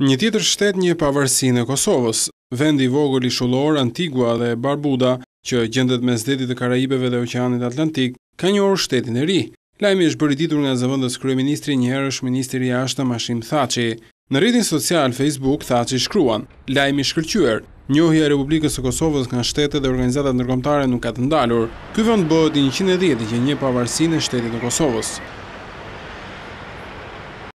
Një tjetër shtet një pavarësi në Kosovës, vendi vogël i shullor Antigua dhe Barbuda, që gjendet me zdetit të Karaibeve dhe Oqeanit Atlantik, ka një orë shtetin e ri. Lajmi është bërititur nga zëvëndës kryeministri njëherësh ministri i ashtë të Mashim Thaci. Në rritin social Facebook, Thaci shkruan, lajmi shkërqyër, Njohja Republikës së Kosovës nga shtetet dhe organizatat ndërkombëtare nuk ka të ndalur. Ky vend bëhet i 110 i që një pavarësi në shtetit të Kosovës.